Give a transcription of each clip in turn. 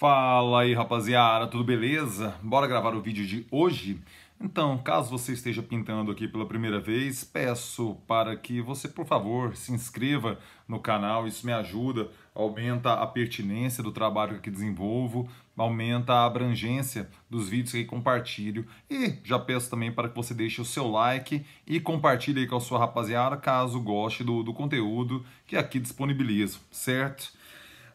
Fala aí rapaziada, tudo beleza? Bora gravar o vídeo de hoje? Então, caso você esteja pintando aqui pela primeira vez, peço para que você, por favor, se inscreva no canal, isso me ajuda, aumenta a pertinência do trabalho que desenvolvo, aumenta a abrangência dos vídeos que compartilho e já peço também para que você deixe o seu like e compartilhe aí com a sua rapaziada caso goste do, do conteúdo que aqui disponibilizo, certo?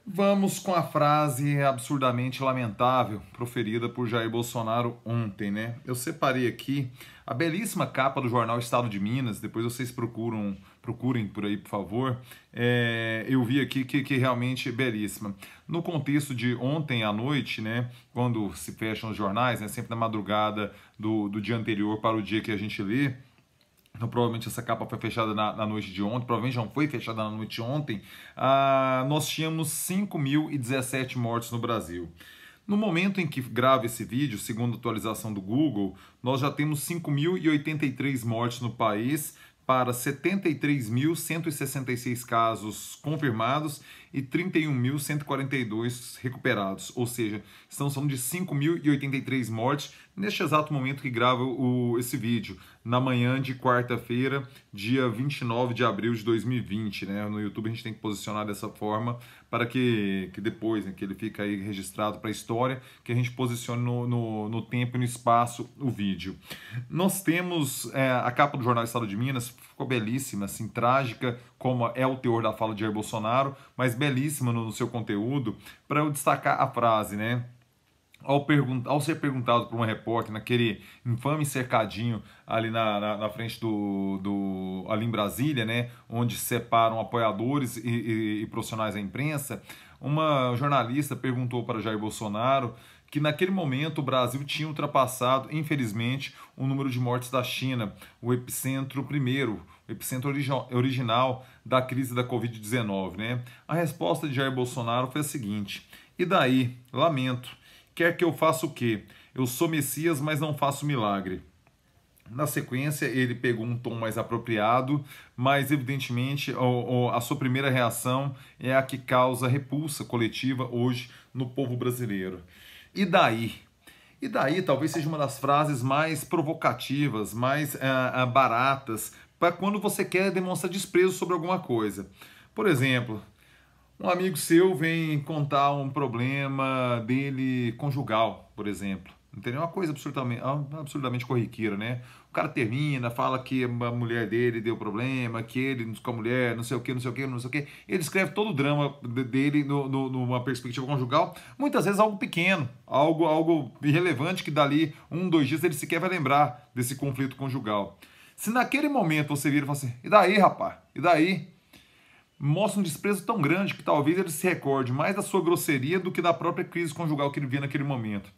Vamos com a frase absurdamente lamentável proferida por Jair Bolsonaro ontem, né? Eu separei aqui a belíssima capa do jornal Estado de Minas, depois vocês procuram, procurem por aí, por favor. É, eu vi aqui que, que realmente é belíssima. No contexto de ontem à noite, né, quando se fecham os jornais, né, sempre na madrugada do, do dia anterior para o dia que a gente lê, então, provavelmente essa capa foi fechada na, na, noite de ontem, provavelmente não foi fechada na noite de ontem. Ah, nós tínhamos 5.017 mortes no Brasil. No momento em que gravo esse vídeo, segundo a atualização do Google, nós já temos 5.083 mortes no país, para 73.166 casos confirmados e 31.142 recuperados, ou seja, estamos falando de 5.083 mortes neste exato momento que gravo o, esse vídeo, na manhã de quarta-feira, dia 29 de abril de 2020. Né? No YouTube a gente tem que posicionar dessa forma para que, que depois, né, que ele fica aí registrado para a história, que a gente posicione no, no, no, tempo e no espaço o vídeo. Nós temos é, a capa do jornal Estado de Minas, ficou belíssima, assim, trágica, como é o teor da fala de Jair Bolsonaro, mas belíssima no, no seu conteúdo, para eu destacar a frase, né? ao, ao, ser perguntado por uma repórter naquele infame cercadinho ali na, na, na, frente do, do. ali em Brasília, né? Onde separam apoiadores e, e, e profissionais da imprensa, uma jornalista perguntou para Jair Bolsonaro que naquele momento o Brasil tinha ultrapassado, infelizmente, o número de mortes da China, o epicentro primeiro, o epicentro origi original da crise da Covid-19. Né? A resposta de Jair Bolsonaro foi a seguinte: e daí? Lamento Quer que eu faça o quê? Eu sou Messias, mas não faço milagre. Na sequência, ele pegou um tom mais apropriado, mas evidentemente a sua primeira reação é a que causa repulsa coletiva hoje no povo brasileiro. E daí? E daí talvez seja uma das frases mais provocativas, mais uh, baratas, para quando você quer demonstrar desprezo sobre alguma coisa. Por exemplo, um amigo seu vem contar um problema dele conjugal, por exemplo. Entendeu? Uma coisa absurdamente, ah, absurdamente corriqueira, né? O cara termina, fala que a mulher dele deu problema, que ele com a mulher, não sei o que, não sei o que, não sei o que. Ele escreve todo o drama dele no, no, numa perspectiva conjugal, muitas vezes algo pequeno, algo, algo irrelevante que dali um, dois dias ele sequer vai lembrar desse conflito conjugal. Se naquele momento você vira e fala assim, e daí, rapaz? E daí? mostra um desprezo tão grande que talvez ele se recorde mais da sua grosseria do que da própria crise conjugal que ele via naquele momento.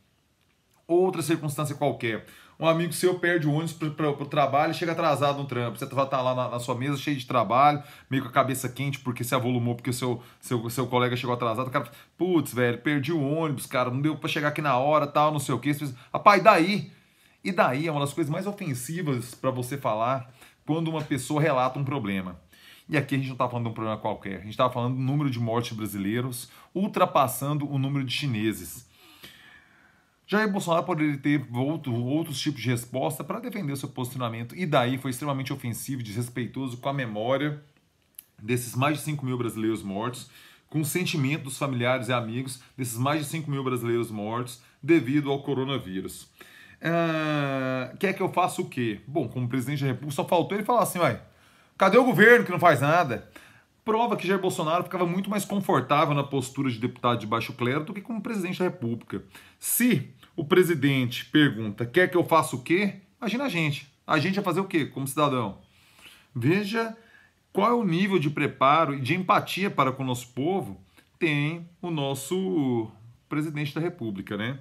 Outra circunstância qualquer. Um amigo seu perde o ônibus para o trabalho e chega atrasado no trampo. Você vai tá, estar tá lá na, na, sua mesa cheio de trabalho, meio com a cabeça quente porque se avolumou, porque o seu, seu, seu colega chegou atrasado. O cara, putz, velho, perdi o ônibus, cara, não deu para chegar aqui na hora, tal, não sei o quê. Você pensa, rapaz, daí? E daí é uma das coisas mais ofensivas para você falar quando uma pessoa relata um problema e aqui a gente não está falando de um problema qualquer, a gente está falando do número de mortes brasileiros ultrapassando o número de chineses. Jair Bolsonaro poderia ter outro, outros tipos de resposta para defender seu posicionamento, e daí foi extremamente ofensivo e desrespeitoso com a memória desses mais de 5 mil brasileiros mortos, com o sentimento dos familiares e amigos desses mais de 5 mil brasileiros mortos devido ao coronavírus. Uh, quer que eu faça o quê? Bom, como presidente da República, só faltou ele falar assim, vai Cadê o governo que não faz nada? Prova que Jair Bolsonaro ficava muito mais confortável na postura de deputado de baixo clero do que como presidente da República. Se o presidente pergunta, quer que eu faça o quê? Imagina a gente. A gente vai fazer o quê como cidadão? Veja qual é o nível de preparo e de empatia para com o nosso povo tem o nosso presidente da República, né?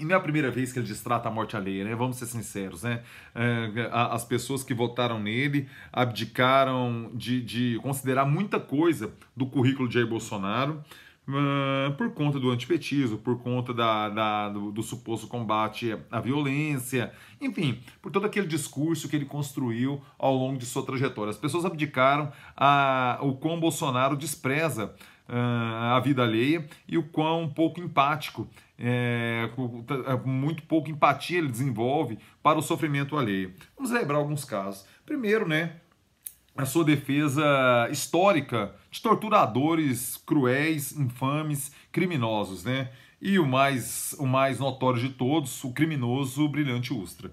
E não é a primeira vez que ele destrata a morte alheia, né? Vamos ser sinceros, né? É, as pessoas que votaram nele abdicaram de, de considerar muita coisa do currículo de Jair Bolsonaro ah, por conta do antipetismo, por conta da, da do, do, suposto combate à violência, enfim, por todo aquele discurso que ele construiu ao longo de sua trajetória. As pessoas abdicaram a, o quão Bolsonaro despreza ah, a vida alheia e o quão pouco empático é, tá, é muito pouco empatia ele desenvolve para o sofrimento alheio. Vamos lembrar alguns casos. Primeiro, né, a sua defesa histórica de torturadores cruéis, infames, criminosos, né? E o mais, o mais notório de todos, o criminoso Brilhante Ustra.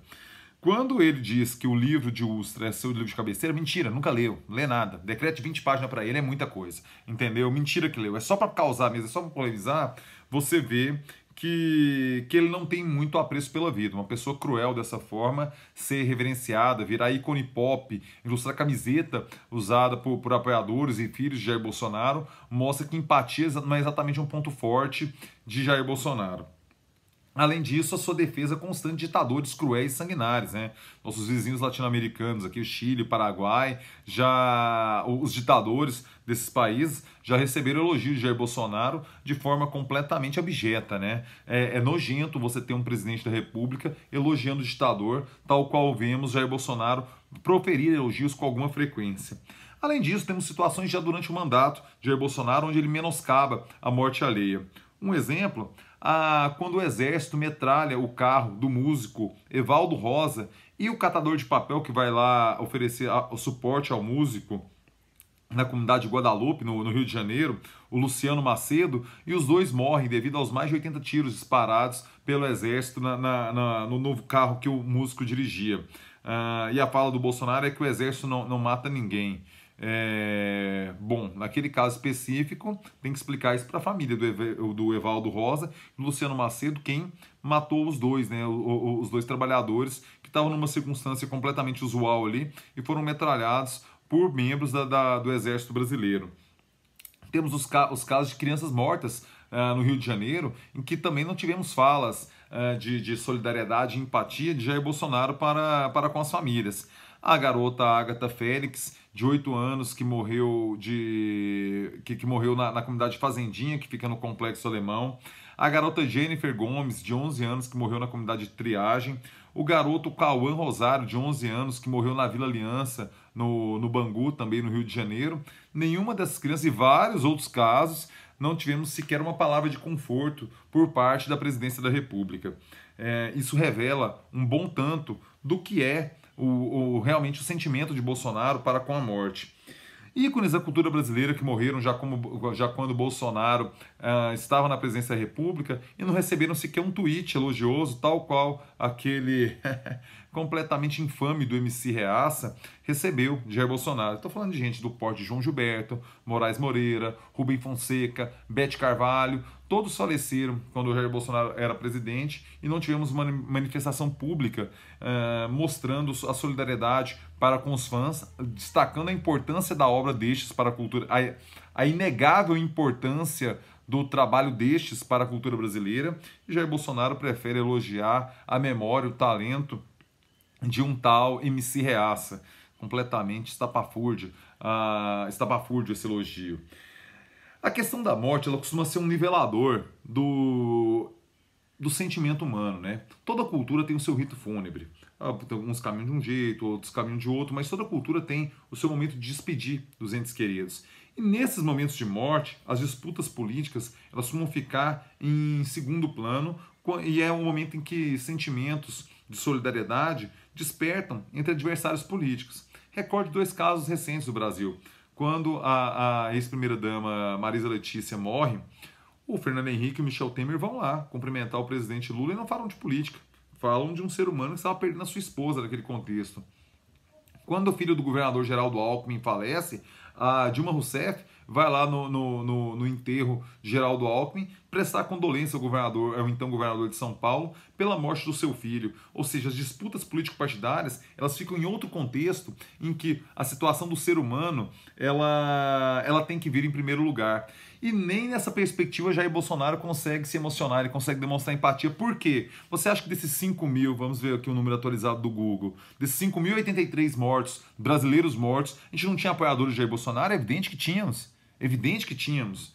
Quando ele diz que o livro de Ustra é seu livro de cabeceira, mentira, nunca leu, lê nada. Decreto de 20 páginas para ele é muita coisa, entendeu? Mentira que leu, é só para causar mesmo, é só para polemizar. Você vê que, que ele não tem muito apreço pela vida. Uma pessoa cruel dessa forma ser reverenciada, virar ícone pop, ilustrar camiseta usada por, por apoiadores e filhos de Jair Bolsonaro, mostra que empatia é não é exatamente um ponto forte de Jair Bolsonaro. Além disso, a sua defesa constante de ditadores cruéis e sanguinários, né? Nossos vizinhos latino-americanos aqui, o Chile, Paraguai, já os ditadores desses países já receberam elogios de Jair Bolsonaro de forma completamente abjeta, né? É, é nojento você ter um presidente da República elogiando o ditador, tal qual vemos Jair Bolsonaro proferir elogios com alguma frequência. Além disso, temos situações já durante o mandato de Jair Bolsonaro onde ele menoscaba a morte alheia. Um exemplo a, quando o exército metralha o carro do músico Evaldo Rosa e o catador de papel que vai lá oferecer a, o suporte ao músico na comunidade de Guadalupe, no, no, Rio de Janeiro, o Luciano Macedo, e os dois morrem devido aos mais de 80 tiros disparados pelo exército na, na, na, no novo carro que o músico dirigia. Uh, e a fala do Bolsonaro é que o exército não, não mata ninguém. É, bom, naquele caso específico, tem que explicar isso para a família do, do Evaldo Rosa e Luciano Macedo, quem matou os dois, né? os dois trabalhadores que estavam numa circunstância completamente usual ali e foram metralhados por membros da, da, do Exército Brasileiro. Temos os, os casos de crianças mortas uh, no Rio de Janeiro, em que também não tivemos falas uh, de, de solidariedade e empatia de Jair Bolsonaro para, para com as famílias. A garota Agatha Félix de oito anos que morreu de que, que morreu na, na, comunidade Fazendinha, que fica no Complexo Alemão. A garota Jennifer Gomes, de 11 anos, que morreu na comunidade Triagem. O garoto Cauã Rosário, de 11 anos, que morreu na Vila Aliança, no, no Bangu, também no Rio de Janeiro. Nenhuma dessas crianças e vários outros casos não tivemos sequer uma palavra de conforto por parte da presidência da República. É, isso revela um bom tanto do que é o, o, realmente o sentimento de Bolsonaro para com a morte. Ícones da cultura brasileira que morreram já, como, já quando Bolsonaro uh, estava na presidência da República e não receberam sequer um tweet elogioso, tal qual aquele completamente infame do MC Reaça recebeu Jair Bolsonaro. Estou falando de gente do porte de João Gilberto, Moraes Moreira, Rubem Fonseca, Bete Carvalho, Todos faleceram quando o Jair Bolsonaro era presidente e não tivemos uma manifestação pública eh, mostrando a solidariedade para com os fãs, destacando a importância da obra destes para a cultura, a, a inegável importância do trabalho destes para a cultura brasileira. E Jair Bolsonaro prefere elogiar a memória, o talento de um tal MC Reaça. Completamente estapafúrdio, uh, estapafúrdio esse elogio. A questão da morte, ela costuma ser um nivelador do, do sentimento humano, né? Toda cultura tem o seu rito fúnebre. Ah, tem alguns caminhos de um jeito, outros caminhos de outro, mas toda cultura tem o seu momento de despedir dos entes queridos. E nesses momentos de morte, as disputas políticas, elas costumam ficar em segundo plano e é um momento em que sentimentos de solidariedade despertam entre adversários políticos. Recorde dois casos recentes do Brasil quando a, a ex-primeira-dama Marisa Letícia morre, o Fernando Henrique e o Michel Temer vão lá cumprimentar o presidente Lula e não falam de política, falam de um ser humano que estava perdendo a sua esposa naquele contexto. Quando o filho do governador Geraldo Alckmin falece, a Dilma Rousseff vai lá no, no, no, no enterro Geraldo Alckmin prestar condolência ao governador, ao então governador de São Paulo, pela morte do seu filho. Ou seja, as disputas político-partidárias, elas ficam em outro contexto em que a situação do ser humano, ela, ela tem que vir em primeiro lugar. E nem nessa perspectiva Jair Bolsonaro consegue se emocionar, ele consegue demonstrar empatia. Por quê? Você acha que desses 5 mil, vamos ver aqui o número atualizado do Google, desses 5.083 mortos, brasileiros mortos, a gente não tinha apoiadores de Jair Bolsonaro? Bolsonaro, é evidente que tínhamos. Evidente que tínhamos.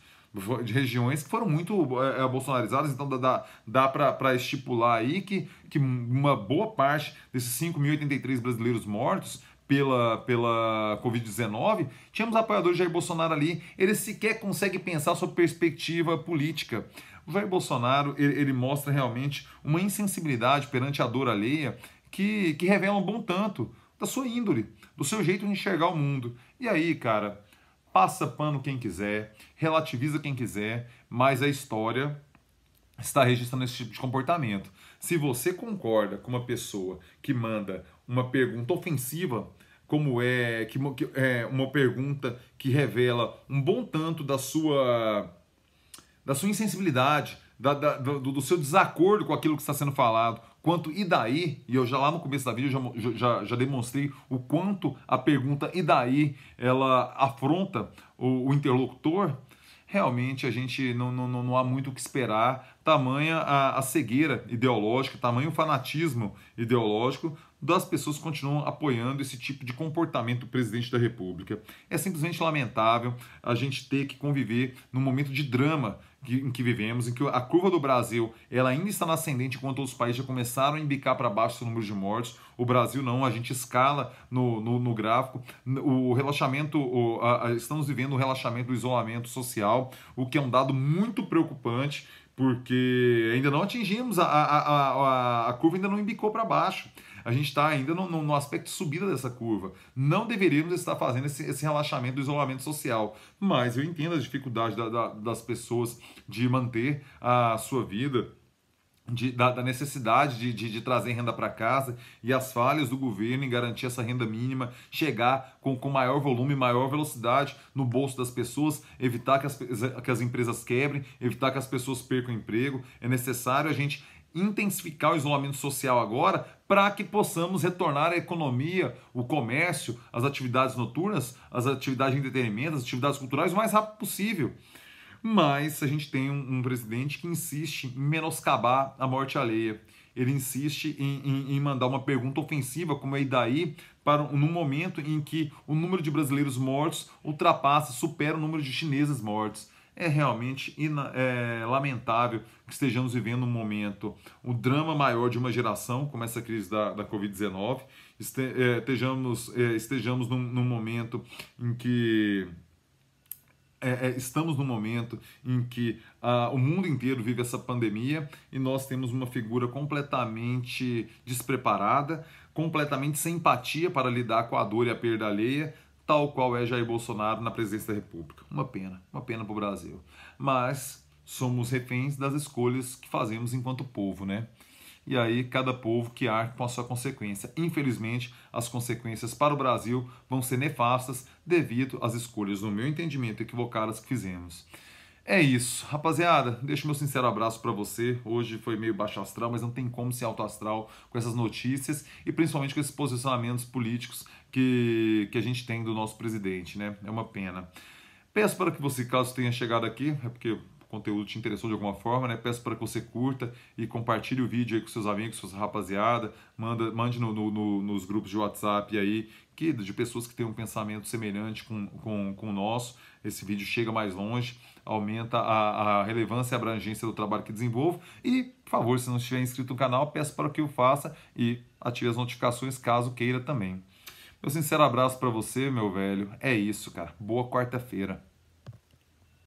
De regiões que foram muito é, é bolsonarizadas, então dá, dá para estipular aí que, que uma boa parte desses 5.083 brasileiros mortos pela, pela Covid-19, tínhamos apoiadores de Jair Bolsonaro ali, ele sequer consegue pensar sua perspectiva política. O Jair Bolsonaro, ele, ele mostra realmente uma insensibilidade perante a dor alheia que, que revela um bom tanto da sua índole, do seu jeito de enxergar o mundo. E aí, cara, passa pano quem quiser, relativiza quem quiser, mas a história está registrando esse tipo de comportamento. Se você concorda com uma pessoa que manda uma pergunta ofensiva, como é que, que é uma pergunta que revela um bom tanto da sua da sua insensibilidade, da, da, do, do, seu desacordo com aquilo que está sendo falado, quanto e daí, e eu já lá no começo da vídeo já, já, já demonstrei o quanto a pergunta e daí ela afronta o, o interlocutor, realmente a gente não, não, não há muito o que esperar, tamanha a, a cegueira ideológica, tamanho o fanatismo ideológico das pessoas que continuam apoiando esse tipo de comportamento do presidente da República. É simplesmente lamentável a gente ter que conviver num momento de drama em que vivemos, em que a curva do Brasil ela ainda está na ascendente, enquanto os países já começaram a embicar para baixo o número de mortes. O Brasil não, a gente escala no, no, no gráfico. O relaxamento, o, a, a, estamos vivendo o um relaxamento do isolamento social, o que é um dado muito preocupante, porque ainda não atingimos, a, a, a, a curva ainda não embicou para baixo. A gente está ainda no, no, no, aspecto subida dessa curva. Não deveríamos estar fazendo esse, esse relaxamento do isolamento social. Mas eu entendo as dificuldades da, da, das pessoas de manter a sua vida. De, da, da, necessidade de, de, de trazer renda para casa e as falhas do governo em garantir essa renda mínima chegar com, com maior volume, maior velocidade no bolso das pessoas, evitar que as, que as empresas quebrem, evitar que as pessoas percam emprego. É necessário a gente intensificar o isolamento social agora para que possamos retornar à economia, o comércio, as atividades noturnas, as atividades de entretenimento, as atividades culturais o mais rápido possível. Mas a gente tem um, um presidente que insiste em menoscabar a morte alheia. Ele insiste em, em, em mandar uma pergunta ofensiva, como é daí, para num momento em que o número de brasileiros mortos ultrapassa, supera o número de chineses mortos é realmente é, lamentável que estejamos vivendo um momento, o um drama maior de uma geração, como essa crise da, da Covid-19, este, é, estejamos, é, estejamos num, num, momento em que. É, é, estamos num momento em que ah, o mundo inteiro vive essa pandemia e nós temos uma figura completamente despreparada, completamente sem empatia para lidar com a dor e a perda alheia, tal qual é Jair Bolsonaro na presidência da República. Uma pena, uma pena para o Brasil. Mas somos reféns das escolhas que fazemos enquanto povo, né? E aí cada povo que arca com a sua consequência. Infelizmente, as consequências para o Brasil vão ser nefastas devido às escolhas, no meu entendimento, equivocadas que fizemos. É isso, rapaziada. Deixo meu sincero abraço para você. Hoje foi meio baixo astral, mas não tem como ser alto astral com essas notícias e principalmente com esses posicionamentos políticos que, que a gente tem do nosso presidente, né? É uma pena. Peço para que você, caso tenha chegado aqui, é porque conteúdo te interessou de alguma forma, né? Peço para que você curta e compartilhe o vídeo aí com seus amigos, com sua rapaziada, manda, mande no, no, no, nos grupos de WhatsApp aí, que de pessoas que têm um pensamento semelhante com, com, com o nosso. Esse vídeo chega mais longe, aumenta a, a relevância e abrangência do trabalho que desenvolvo. E, por favor, se não estiver inscrito no canal, peço para que o faça e ative as notificações caso queira também. Meu sincero abraço para você, meu velho. É isso, cara. Boa quarta-feira.